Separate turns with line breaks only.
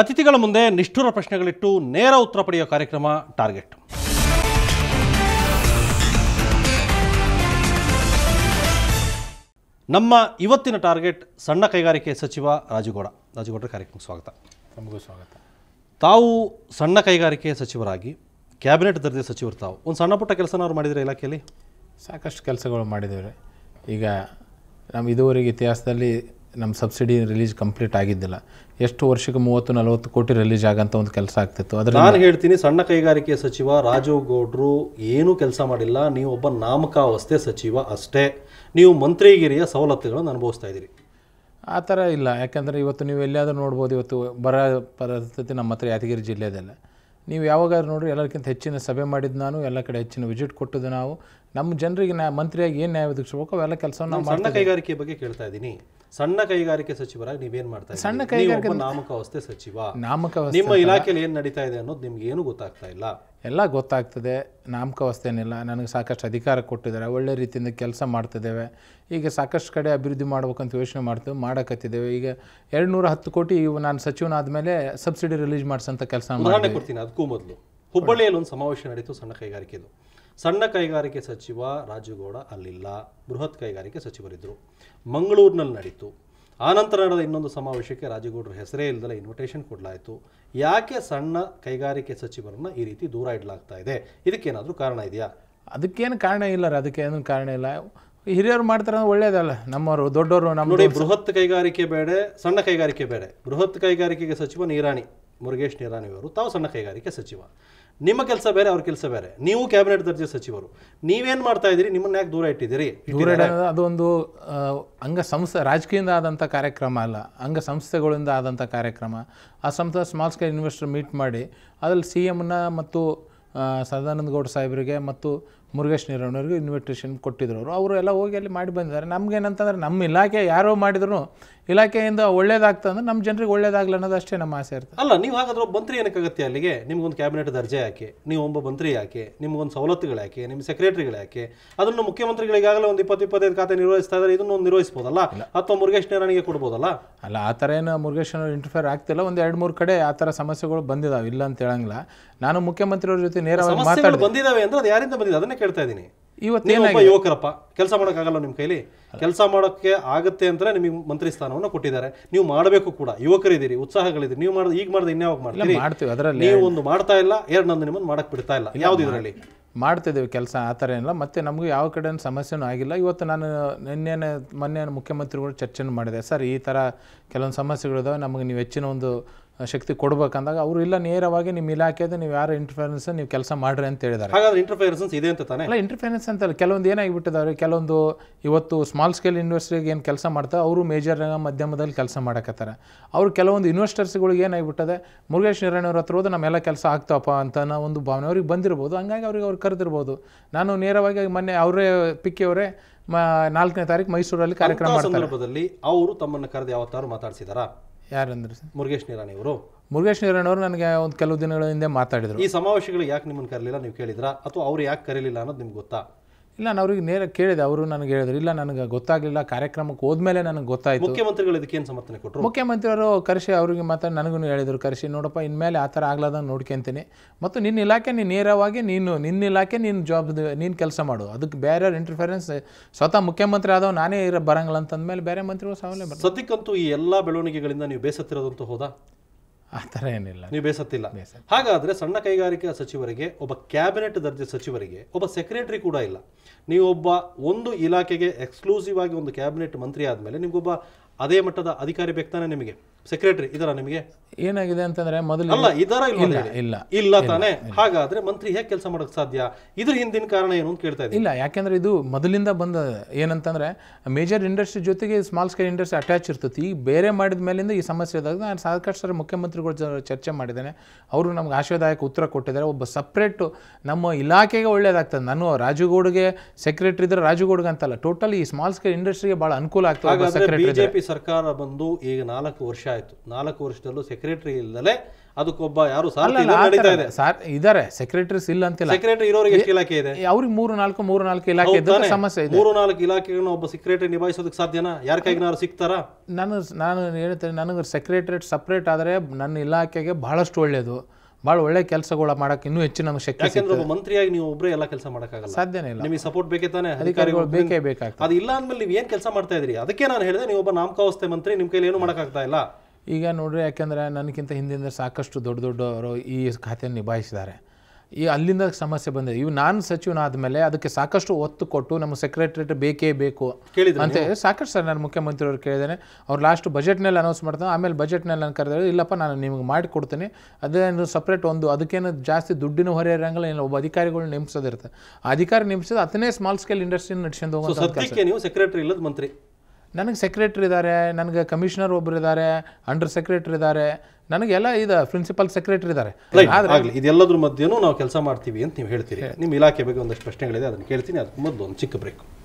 ಅತಿಥಿಗಳ ಮುಂದೆ ನಿಷ್ಠುರ ಪ್ರಶ್ನೆಗಳಿಟ್ಟು ನೇರ ಉತ್ತರ ಪಡೆಯುವ ಕಾರ್ಯಕ್ರಮ ಟಾರ್ಗೆಟ್ ನಮ್ಮ ಇವತ್ತಿನ ಟಾರ್ಗೆಟ್ ಸಣ್ಣ ಕೈಗಾರಿಕೆ ಸಚಿವ ರಾಜುಗೌಡ ರಾಜುಗೌಡರ ಕಾರ್ಯಕ್ರಮಕ್ಕೆ ಸ್ವಾಗತ ನಮಗೂ ಸ್ವಾಗತ ತಾವು ಸಣ್ಣ ಕೈಗಾರಿಕೆ ಸಚಿವರಾಗಿ ಕ್ಯಾಬಿನೆಟ್ ದರ್ಜೆ ಸಚಿವರು ತಾವು ಒಂದು ಸಣ್ಣ ಪುಟ್ಟ ಕೆಲಸನ ಅವ್ರು ಮಾಡಿದರೆ ಇಲಾಖೆಯಲ್ಲಿ ಸಾಕಷ್ಟು ಕೆಲಸಗಳು ಮಾಡಿದ್ದೇವೆ
ಈಗ ನಮ್ಮ ಇದುವರೆಗೆ ಇತಿಹಾಸದಲ್ಲಿ ನಮ್ಮ ಸಬ್ಸಿಡಿ ರಿಲೀಸ್ ಕಂಪ್ಲೀಟ್ ಆಗಿದ್ದಿಲ್ಲ ಎಷ್ಟು ವರ್ಷಕ್ಕೆ ಮೂವತ್ತು ನಲವತ್ತು ಕೋಟಿ ರಿಲೀಸ್ ಆಗಂತ ಒಂದು ಕೆಲಸ ಆಗ್ತಿತ್ತು ಅದ್ರ ನಾನು
ಹೇಳ್ತೀನಿ ಸಣ್ಣ ಕೈಗಾರಿಕೆ ಸಚಿವ ರಾಜೀವ್ ಗೌಡ್ರು ಏನೂ ಕೆಲಸ ಮಾಡಿಲ್ಲ ನೀವು ಒಬ್ಬ ನಾಮಕಾವಸ್ಥೆ ಸಚಿವ ಅಷ್ಟೇ ನೀವು ಮಂತ್ರಿಗಿರಿಯ ಸವಲತ್ತುಗಳನ್ನು ಅನುಭವಿಸ್ತಾ ಇದ್ದೀರಿ
ಆ ಥರ ಇಲ್ಲ ಯಾಕೆಂದರೆ ಇವತ್ತು ನೀವು ಎಲ್ಲಿಯಾದರೂ ನೋಡ್ಬೋದು ಇವತ್ತು ಬರ ಪರಿಸ್ಥಿತಿ ನಮ್ಮ ಹತ್ರ ಯಾದಗಿರಿ ಜಿಲ್ಲೆದಲ್ಲ ನೀವು ಯಾವಾಗಾದ್ರೂ ನೋಡ್ರಿ ಎಲ್ಲರಿಗಿಂತ ಹೆಚ್ಚಿನ ಸಭೆ ಮಾಡಿದ್ದು ನಾನು ಎಲ್ಲ ಕಡೆ ಹೆಚ್ಚಿನ ವಿಸಿಟ್ ಕೊಟ್ಟದ್ದು ನಾವು ನಮ್ಮ ಜನರಿಗೆ ನಾ ಮಂತ್ರಿಯಾಗಿ ಏನು ನ್ಯಾಯ ಒದಗಿಸ್ಬೇಕು ಅವೆಲ್ಲ ಕೆಲಸ ನಾವು ಸಣ್ಣ ಕೈಗಾರಿಕೆ
ಬಗ್ಗೆ ಕೇಳ್ತಾ ಇದ್ದೀನಿ ಸಣ್ಣ ಕೈಗಾರಿಕೆ ಸಚಿವರಾಗಿ ನೀವೇನು ಮಾಡ್ತಾ ಸಣ್ಣ ಕೈಗಾರಿಕೆ ಅವಸ್ಥೆ ಸಚಿವ
ನಾಮಕ ನಿಮ್ಮ ಇಲಾಖೆಯಲ್ಲಿ
ಏನು ನಡೀತಾ ಇದೆ ಅನ್ನೋದು ನಿಮ್ಗೆ ಏನು ಗೊತ್ತಾಗ್ತಾ ಇಲ್ಲ
ಎಲ್ಲ ಗೊತ್ತಾಗ್ತದೆ ಏನಿಲ್ಲ ನನಗೆ ಸಾಕಷ್ಟು ಅಧಿಕಾರ ಕೊಟ್ಟಿದ್ದಾರೆ ಒಳ್ಳೆ ರೀತಿಯಿಂದ ಕೆಲಸ ಮಾಡ್ತಿದ್ದೇವೆ ಈಗ ಸಾಕಷ್ಟು ಕಡೆ ಅಭಿವೃದ್ಧಿ ಮಾಡ್ಬೇಕಂತ ಯೋಚನೆ ಮಾಡ್ತೇವೆ ಮಾಡಕತ್ತಿದ್ದೇವೆ ಈಗ ಎರಡು ನೂರ ಹತ್ತು ಕೋಟಿ ನಾನು ಸಚಿವನಾದ ಮೇಲೆ ಸಬ್ಸಿಡಿ ರಿಲೀಸ್ ಮಾಡಿಸೋಂಥ ಕೆಲಸ ಕೊಡ್ತೀನಿ
ಅದಕ್ಕೂ ಮೊದಲು ಹುಬ್ಬಳ್ಳಿಯಲ್ಲಿ ಒಂದು ಸಮಾವೇಶ ನಡೀತು ಸಣ್ಣ ಕೈಗಾರಿಕೆದು ಸಣ್ಣ ಕೈಗಾರಿಕೆ ಸಚಿವ ರಾಜುಗೌಡ ಅಲ್ಲಿಲ್ಲ ಬೃಹತ್ ಕೈಗಾರಿಕೆ ಸಚಿವರಿದ್ದರು ಮಂಗಳೂರಿನಲ್ಲಿ ನಡೀತು ಆನಂತರ ನಡೆದ ಇನ್ನೊಂದು ಸಮಾವೇಶಕ್ಕೆ ರಾಜಗೌಡರ ಹೆಸರೇ ಇಲ್ಲದಲ್ಲ ಇನ್ವಿಟೇಷನ್ ಕೊಡಲಾಯಿತು ಯಾಕೆ ಸಣ್ಣ ಕೈಗಾರಿಕೆ ಸಚಿವರನ್ನ ಈ ರೀತಿ ದೂರ ಇಡಲಾಗ್ತಾ ಇದೆ ಇದಕ್ಕೇನಾದರೂ ಕಾರಣ ಇದೆಯಾ
ಅದಕ್ಕೇನು ಕಾರಣ ಇಲ್ಲ ರೀ ಅದಕ್ಕೇನು ಕಾರಣ ಇಲ್ಲ ಹಿರಿಯರು ಮಾಡ್ತಾರೆ ಒಳ್ಳೇದಲ್ಲ ನಮ್ಮವರು ದೊಡ್ಡವರು ನಮ್ಮ ನೋಡಿ ಬೃಹತ್
ಕೈಗಾರಿಕೆ ಬೇಡ ಸಣ್ಣ ಕೈಗಾರಿಕೆ ಬೇಡ ಬೃಹತ್ ಕೈಗಾರಿಕೆಗೆ ಸಚಿವ ನೀರಾಣಿ ಮುರುಗೇಶ್ ಅವರು ತಾವು ಸಣ್ಣ ಕೈಗಾರಿಕೆ ಸಚಿವ ನಿಮ್ಮ ಕೆಲಸ ಬೇರೆ ಅವ್ರ ಕೆಲಸ ಬೇರೆ ನೀವು ಕ್ಯಾಬಿನೆಟ್ ದರ್ಜೆ ಸಚಿವರು ನೀವೇನು ಮಾಡ್ತಾ ಇದ್ದೀರಿ ನಿಮ್ಮನ್ನ ಯಾಕೆ ದೂರ ಇಟ್ಟಿದ್ದೀರಿ
ಅದೊಂದು ಅಂಗ ಸಂಸ್ಥೆ ರಾಜಕೀಯದಿಂದ ಆದಂಥ ಕಾರ್ಯಕ್ರಮ ಅಲ್ಲ ಅಂಗ ಸಂಸ್ಥೆಗಳಿಂದ ಆದಂಥ ಕಾರ್ಯಕ್ರಮ ಆ ಸಂಸ್ಥೆ ಸ್ಮಾಲ್ ಸ್ಕೇಲ್ ಇನ್ವೆಸ್ಟರ್ ಮೀಟ್ ಮಾಡಿ ಅದರಲ್ಲಿ ಸಿ ಎಮ್ನ ಮತ್ತು ಸದಾನಂದ ಗೌಡ ಸಾಹೇಬರಿಗೆ ಮತ್ತು ಮುರುಗೇಶ್ ನೀರವ್ನವ್ರಿಗೆ ಇನ್ವಿಟೇಷನ್ ಕೊಟ್ಟಿದ್ರು ಅವರು ಅವರು ಎಲ್ಲ ಹೋಗಿ ಅಲ್ಲಿ ಮಾಡಿ ಬಂದಿದ್ದಾರೆ ನಮಗೇನಂತಂದ್ರೆ ನಮ್ಮ ಇಲಾಖೆ ಯಾರೋ ಮಾಡಿದ್ರು ಇಲಾಖೆಯಿಂದ ಅಂದ್ರೆ ನಮ್ಮ ಜನರಿಗೆ ಒಳ್ಳೇದಾಗಲ್ಲ ಅನ್ನೋದು ಅಷ್ಟೇ ನಮ್ಮ ಆಸೆ ಇರ್ತದೆ
ಅಲ್ಲ ನೀವು ಹಾಗಾದ್ರೆ ಒಬ್ಬ ಮಂತ್ರಿ ಏನಕ್ಕಾಗತ್ತೆ ಅಲ್ಲಿಗೆ ನಿಮ್ಗೊಂದು ಕ್ಯಾಬಿನೆಟ್ ದರ್ಜೆ ಯಾಕೆ ನೀವು ಒಬ್ಬ ಮಂತ್ರಿ ಯಾಕೆ ನಿಮ್ಗೊಂದು ಸವಲತ್ತುಗಳು ಯಾಕೆ ನಿಮ್ಮ ಸೆಕ್ರೆಟರಿಗಳು ಯಾಕೆ ಅದನ್ನು ಮುಖ್ಯಮಂತ್ರಿಗಳಿಗಾಗಲೇ ಒಂದು ಇಪ್ಪತ್ತು ಇಪ್ಪತ್ತೈದು ಖಾತೆ ನಿರ್ವಹಿಸ್ತಾ ಇದ್ದಾರೆ ಇದನ್ನು ಒಂದು ನಿರ್ವಹಿಸ್ಬೋದಲ್ಲ ಅಥವಾ ಮುರುಗೇಶ್ ನೀರಣ್ಣಗೆ ಕೊಡ್ಬೋದಲ್ಲ
ಅಲ್ಲ ಆ ಥರ ಏನು ಮುರುಗೇಶ್ ಅವರು ಇಂಟರ್ಫೇರ್ ಆಗ್ತಿಲ್ಲ ಒಂದು ಎರಡು ಮೂರು ಕಡೆ ಆ ಥರ ಸಮಸ್ಯೆಗಳು ಬಂದಿದ್ದಾವೆ ಇಲ್ಲ ಅಂತ ಹೇಳಂಗಿಲ್ಲ ನಾನು ಮುಖ್ಯಮಂತ್ರಿಯವ್ರ ಜೊತೆ ನೇರವಾಗಿ ಮಾತಾಡಿ
ಬಂದಿದ್ದಾವೆ ಅಂದ್ರೆ ಅದು ಯಾರಿಂದ ಬಂದಿದೆ ಅದನ್ನೇ ಕೇಳ್ತಾ ಇದ್ದೀನಿ ಇವತ್ತು ಯುವಕರಪ್ಪ ಕೆಲಸ ಮಾಡೋಕ್ಕಾಗಲ್ಲ ನಿಮ್ಮ ಕೈಲಿ ಕೆಲಸ ಮಾಡೋಕ್ಕೆ ಆಗುತ್ತೆ ಅಂದ್ರೆ ನಿಮಗೆ ಮಂತ್ರಿ ಸ್ಥಾನವನ್ನು ಕೊಟ್ಟಿದ್ದಾರೆ ನೀವು ಮಾಡಬೇಕು ಕೂಡ ಯುವಕರಿದ್ದೀರಿ ಉತ್ಸಾಹಗಳಿದ್ದೀರಿ ನೀವು ಮಾಡಿದ ಈಗ ಮಾಡಿದ ಇನ್ಯಾವಾಗ ಮಾಡ್ತೀರಿ ಮಾಡ್ತೀವಿ ಅದರಲ್ಲಿ ನೀವು ಒಂದು ಮಾಡ್ತಾ ಇಲ್ಲ ಎರಡು ನಂದು ನಿಮ್ಮನ್ನು ಮಾಡಕ್ ಬಿಡ್ತಾ ಇಲ್ಲ ಯಾವ್ದು ಇದರಲ್ಲಿ
ಮಾಡ್ತಿದ್ದೀವಿ ಕೆಲಸ ಆ ಥರ ಏನಿಲ್ಲ ಮತ್ತು ನಮಗೂ ಯಾವ ಕಡೆ ಸಮಸ್ಯೆನೂ ಆಗಿಲ್ಲ ಇವತ್ತು ನಾನು ನಿನ್ನೆ ಮೊನ್ನೆ ಮುಖ್ಯಮಂತ್ರಿಗಳು ಚರ್ಚೆನೂ ಮಾಡಿದೆ ಸರ್ ಈ ಥರ ಕೆಲವೊಂದು ಸಮಸ್ಯೆಗಳಿದಾವೆ ನಮಗೆ ನೀವು ಹೆಚ್ಚಿನ ಒಂದು ಶಕ್ತಿ ಕೊಡ್ಬೇಕಂದಾಗ ಅವರು ಇಲ್ಲ ನೇರವಾಗಿ ನಿಮ್ಮ ಇಲಾಖೆಯಿಂದ ನೀವು ಯಾರು ಇಂಟರ್ಫಿಯರೆನ್ಸ್ ನೀವು ಕೆಲಸ ಮಾಡ್ರಿ ಅಂತ ಹೇಳಿದ್ದಾರೆ ಹಾಗಾದ್ರೆ ಇಂಟರ್ಫಿಯರೆನ್ಸ್ ಇದೆ ಅಂತ ತಾನೇ ಅಲ್ಲ ಇಂಟರ್ಫಿಯರೆನ್ಸ್ ಅಂತಲ್ಲ ಕೆಲವೊಂದು ಏನಾಗಿಬಿಟ್ಟಿದ್ದಾರೆ ಕೆಲವೊಂದು ಇವತ್ತು ಸ್ಮಾಲ್ ಸ್ಕೇಲ್ ಇನ್ವೆಸ್ಟ್ರಿಗೆ ಏನು ಕೆಲಸ ಮಾಡ್ತಾರೆ ಅವರು ಮೇಜರ್ ಮಧ್ಯಮದಲ್ಲಿ ಕೆಲಸ ಮಾಡಕತ್ತಾರೆ ಅವರು ಕೆಲವೊಂದು ಇನ್ವೆಸ್ಟರ್ಸ್ಗಳಿಗೆ ಏನಾಗಿಬಿಟ್ಟದೆ ಮುರುಗೇಶ್ ಅವ್ರ ಹತ್ರ ಹೋದ ನಮ್ಮೆಲ್ಲ ಕೆಲಸ ಆಗ್ತಾವಪ್ಪ ಅಂತ ಒಂದು ಭಾವನೆ ಅವ್ರಿಗೆ ಬಂದಿರ್ಬೋದು ಹಂಗಾಗಿ ಅವ್ರಿಗೆ ಅವ್ರು ಕರೆದಿರ್ಬೋದು ನಾನು ನೇರವಾಗಿ ಮೊನ್ನೆ ಅವರೇ ಪಿಕ್ಕಿಯವರೇ ನಾಲ್ಕನೇ ತಾರೀಕು ಮೈಸೂರಲ್ಲಿ ಕಾರ್ಯಕ್ರಮ ಸಂದರ್ಭದಲ್ಲಿ
ಅವರು ತಮ್ಮನ್ನು ಕರೆದು ಯಾವತ್ತಾರು ಮಾತಾಡ್ಸಿದಾರಾ ಯಾರಂದ್ರೆ ಮುರುಗೇಶ್ ನಿರಾಣಿ ಅವರು
ಮುರುಗೇಶ್ ನಿರಾಣಿ ಅವರು ನನಗೆ ಒಂದು ಕೆಲವು ದಿನಗಳ ಹಿಂದೆ ಮಾತಾಡಿದರು ಈ
ಸಮಾವೇಶಗಳಿಗೆ ಯಾಕೆ ನಿಮ್ಮನ್ನು ಕರಲಿಲ್ಲ ನೀವು ಕೇಳಿದ್ರಾ ಅಥವಾ ಅವ್ರು ಯಾಕೆ ಕರೀಲಿಲ್ಲ ಅನ್ನೋದು ನಿಮ್ಗೆ ಗೊತ್ತಾ
ಇಲ್ಲ ನಾನು ಅವ್ರಿಗೆ ನೇರ ಕೇಳಿದೆ ಅವರು ನನಗೆ ಹೇಳಿದ್ರು ಇಲ್ಲ ನನಗೆ ಗೊತ್ತಾಗಲಿಲ್ಲ ಕಾರ್ಯಕ್ರಮಕ್ಕೆ ಹೋದ್ಮೇಲೆ ನನಗೆ ಗೊತ್ತಾಯಿತು ಮುಖ್ಯಮಂತ್ರಿಗಳು
ಏನು ಸಮರ್ಥನೆ ಕೊಟ್ಟರು
ಮುಖ್ಯಮಂತ್ರಿಯವರು ಕರೆಸಿ ಅವರಿಗೆ ಮತ್ತೆ ನನಗೂ ಹೇಳಿದರು ಕರೆಸಿ ನೋಡಪ್ಪ ಇನ್ಮೇಲೆ ಆ ಥರ ಆಗ್ಲಾದಂಗೆ ನೋಡ್ಕೊಂತೀನಿ ಮತ್ತು ನಿನ್ನ ಇಲಾಖೆ ನೀನು ನೇರವಾಗಿ ನೀನು ನಿನ್ನ ಇಲಾಖೆ ನಿನ್ನ ಜಾಬ್ ನೀನು ಕೆಲಸ ಮಾಡು ಅದಕ್ಕೆ ಬೇರೆಯವ್ರ ಇಂಟರ್ಫೆರೆನ್ಸ್ ಸ್ವತಃ ಮುಖ್ಯಮಂತ್ರಿ ಆದವ ನಾನೇ ಇರೋ ಬರಂಗಿಲ್ಲ ಅಂತಂದ್ಮೇಲೆ ಬೇರೆ ಮಂತ್ರಿಗಳು ಸವಾಲೇ ಬರ
ಸದ್ಯಕ್ಕಂತೂ ಈ ಎಲ್ಲ ಬೆಳವಣಿಗೆಗಳಿಂದ ನೀವು ಬೇಸತ್ತಿರೋದಂತೂ ಹೋದಾ ಆ ಥರ ಏನಿಲ್ಲ ನೀವು ಬೇಸತ್ತಿಲ್ಲ ಹಾಗಾದರೆ ಸಣ್ಣ ಕೈಗಾರಿಕಾ ಸಚಿವರಿಗೆ ಒಬ್ಬ ಕ್ಯಾಬಿನೆಟ್ ದರ್ಜೆ ಸಚಿವರಿಗೆ ಒಬ್ಬ ಸೆಕ್ರೆಟರಿ ಕೂಡ ಇಲ್ಲ ನೀವೊಬ್ಬ ಒಂದು ಇಲಾಖೆಗೆ ಎಕ್ಸ್ಕ್ಲೂಸಿವ್ ಆಗಿ ಒಂದು ಕ್ಯಾಬಿನೆಟ್ ಮಂತ್ರಿ ಆದಮೇಲೆ ನಿಮಗೊಬ್ಬ ಅದೇ ಮಟ್ಟದ ಅಧಿಕಾರಿ ಬೇಕಾನೆ ನಿಮಗೆ ಸೆಕ್ರೆಟರಿ ಇದರ ನಿಮಗೆ ಏನಾಗಿದೆ ಅಂತಂದ್ರೆ ಮೊದಲು ಅಲ್ಲ ಇದರ ಇಲ್ಲ ಇಲ್ಲ ಇಲ್ಲ ತಾನೆ ಹಾಗಾದ್ರೆ ಮಂತ್ರಿ ಹೇಗೆ ಕೆಲಸ ಮಾಡೋಕೆ ಸಾಧ್ಯ ಇದ್ರ ಹಿಂದಿನ ಕಾರಣ ಏನು ಅಂತ ಕೇಳ್ತಾ ಇದ್ದೀನಿ ಇಲ್ಲ
ಯಾಕೆಂದ್ರೆ ಇದು ಮೊದಲಿಂದ ಬಂದ ಏನಂತಂದ್ರೆ ಮೇಜರ್ ಇಂಡಸ್ಟ್ರಿ ಜೊತೆಗೆ ಸ್ಮಾಲ್ ಸ್ಕೇಲ್ ಇಂಡಸ್ಟ್ರಿ ಅಟ್ಯಾಚ್ ಇರ್ತೈತಿ ಈಗ ಬೇರೆ ಮಾಡಿದ ಮೇಲಿಂದ ಈ ಸಮಸ್ಯೆ ಇದಾಗ ನಾನು ಸಾಕಷ್ಟು ಮುಖ್ಯಮಂತ್ರಿಗಳ ಚರ್ಚೆ ಮಾಡಿದ್ದೇನೆ ಅವರು ನಮ್ಗೆ ಆಶಯದಾಯಕ ಉತ್ತರ ಕೊಟ್ಟಿದ್ದಾರೆ ಒಬ್ಬ ಸಪ್ರೇಟ್ ನಮ್ಮ ಇಲಾಖೆಗೆ ಒಳ್ಳೇದಾಗ್ತದೆ ನಾನು ರಾಜುಗೋಡ್ಗೆ ಸೆಕ್ರೆಟರಿ ಇದ್ರೆ ರಾಜುಗೋಡ್ಗೆ ಅಂತಲ್ಲ ಟೋಟಲ್ ಈ ಸ್ಮಾಲ್ ಸ್ಕೇಲ್ ಇಂಡಸ್ಟ್ರಿಗೆ ಬಹಳ ಅನುಕೂಲ ಆಗ್ತದೆ
ಸರ್ಕಾರ ಬಂದು ಈಗ ನಾಲ್ಕು ವರ್ಷ ಆಯಿತು ನಾಲ್ಕು ವರ್ಷದಲ್ಲೂ ಸೆಕ್ರೆಟರಿ ಇಲ್ಲದಲೇ ಅದಕ್ಕೊಬ್ಬ ಯಾರು
ಇದಾರೆ ಸೆಕ್ರೆಟರೀಸ್ ಇಲ್ಲ ಅಂತಿಲ್ಲ ಸೆಕ್ರೆಟರಿ ಇರೋರಿಗೆ ಎಷ್ಟು ಇಲಾಖೆ ಇದೆ ಅವ್ರಿಗೆ ಮೂರು ನಾಲ್ಕು ಮೂರು ನಾಲ್ಕು ಇಲಾಖೆ ಇದ್ದಾರೆ ಸಮಸ್ಯೆ ಇದೆ ಮೂರು
ನಾಲ್ಕು ಇಲಾಖೆಗಳನ್ನ ಒಬ್ಬ ಸೆಕ್ರೆಟರಿ ನಿಭಾಯಿಸೋದಕ್ಕೆ ಸಾಧ್ಯನಾ ಯಾರ ಕೈಗಾರು ಸಿಗ್ತಾರ
ನಾನು ನಾನು ಹೇಳ್ತೇನೆ ನನಗೆ ಸೆಕ್ರೆಟರೇಟ್ ಸಪ್ರೇಟ್ ಆದರೆ ನನ್ನ ಇಲಾಖೆಗೆ ಬಹಳಷ್ಟು ಒಳ್ಳೆಯದು ಭಾಳ ಒಳ್ಳೆ ಕೆಲಸಗಳ ಮಾಡಕ್ಕೆ ಇನ್ನೂ ಹೆಚ್ಚು ನಮಗೆ ಶಕ್ತಿ ಯಾಕಂದ್ರೆ ಒಬ್ಬ
ಮಂತ್ರಿಯಾಗಿ ನೀವು ಒಬ್ಬರೇ ಎಲ್ಲ ಕೆಲಸ ಮಾಡೋಕ್ಕಾಗಲ್ಲ
ಸಾಧ್ಯನೇ ಇಲ್ಲ ನಿಮಗೆ
ಸಪೋರ್ಟ್ ಬೇಕೇ ತಾನೆ ಅಧಿಕಾರಿಗಳು ಬೇಕೇ ಬೇಕಾಗ್ತದೆ ಅದು ಇಲ್ಲ ಅಂದ್ಮೇಲೆ ನೀವು ಏನು ಕೆಲಸ ಮಾಡ್ತಾ ಇದ್ರಿ ಅದಕ್ಕೆ ನಾನು ಹೇಳಿದೆ ನೀವು ಒಬ್ಬ ನಾಮಕಾವಸ್ಥೆ ಮಂತ್ರಿ ನಿಮ್ಮ ಕೈಲಿ ಏನು ಮಾಡೋಕ್ಕಾಗ್ತಾ ಇಲ್ಲ
ಈಗ ನೋಡ್ರಿ ಯಾಕೆಂದರೆ ನನಗಿಂತ ಹಿಂದಿಂದ ಸಾಕಷ್ಟು ದೊಡ್ಡ ದೊಡ್ಡವರು ಈ ಖಾತೆಯನ್ನು ನಿಭಾಯಿಸಿದ್ದಾರೆ ಈ ಅಲ್ಲಿಂದ ಸಮಸ್ಯೆ ಬಂದಿದೆ ಇವು ನಾನು ಸಚಿವನಾದ ಮೇಲೆ ಅದಕ್ಕೆ ಸಾಕಷ್ಟು ಒತ್ತು ಕೊಟ್ಟು ನಮ್ಮ ಸೆಕ್ರೆಟರಿಯೇಟ್ ಬೇಕೇ ಬೇಕು ಅಂತ ಸಾಕಷ್ಟು ಸರ್ ನಾನು ಮುಖ್ಯಮಂತ್ರಿಯವರು ಕೇಳಿದ್ದೇನೆ ಅವ್ರು ಲಾಸ್ಟ್ ಬಜೆಟ್ನಲ್ಲಿ ಅನೌನ್ಸ್ ಮಾಡ್ತಾರೆ ಆಮೇಲೆ ಬಜೆಟ್ನಲ್ಲಿ ನಾನು ಕರೆದ್ರೆ ಇಲ್ಲಪ್ಪ ನಾನು ನಿಮಗೆ ಮಾಡಿಕೊಡ್ತೀನಿ ಅದೇನು ಸಪ್ರೇಟ್ ಒಂದು ಅದಕ್ಕೇನು ಜಾಸ್ತಿ ದುಡ್ಡಿನ ಹೊರೆ ಇರಂಗಿಲ್ಲ ಒಬ್ಬ ಅಧಿಕಾರಿಗಳು ನೇಮಿಸೋದಿರುತ್ತೆ ಅಧಿಕಾರಿ ನೇಮಿಸೋದು ಹತ್ತನೇ ಸ್ಮಾಲ್ ಸ್ಕೇಲ್ ಇಂಡಸ್ಟ್ರಿ ನಡೆಸಿಕೊಂಡು ಹೋಗೋದು
ಸೆಕ್ರೆಟರಿ ಇಲ್ಲದ ಮಂತ್ರಿ
ನನಗೆ ಸೆಕ್ರೆಟ್ರಿ ಇದ್ದಾರೆ ನನಗೆ ಕಮಿಷನರ್ ಒಬ್ಬರು ಇದ್ದಾರೆ ಅಂಡರ್ ಸೆಕ್ರೆಟ್ರಿ ಇದ್ದಾರೆ ನನಗೆಲ್ಲ ಇದು ಪ್ರಿನ್ಸಿಪಲ್ ಸೆಕ್ರೆಟರಿ ಇದ್ದಾರೆ
ಇದೆಲ್ಲದ್ರ ಮಧ್ಯೆನೂ ನಾವು ಕೆಲಸ ಮಾಡ್ತೀವಿ ಅಂತ ನೀವು ಹೇಳ್ತೀರಿ ನಿಮ್ಮ ಇಲಾಖೆ ಬಗ್ಗೆ ಒಂದಷ್ಟು ಪ್ರಶ್ನೆಗಳಿದೆ ಅದನ್ನು ಕೇಳ್ತೀನಿ ಅದಕ್ಕೆ ಮೊದಲು ಒಂದು ಚಿಕ್ಕ ಬ್ರೇಕು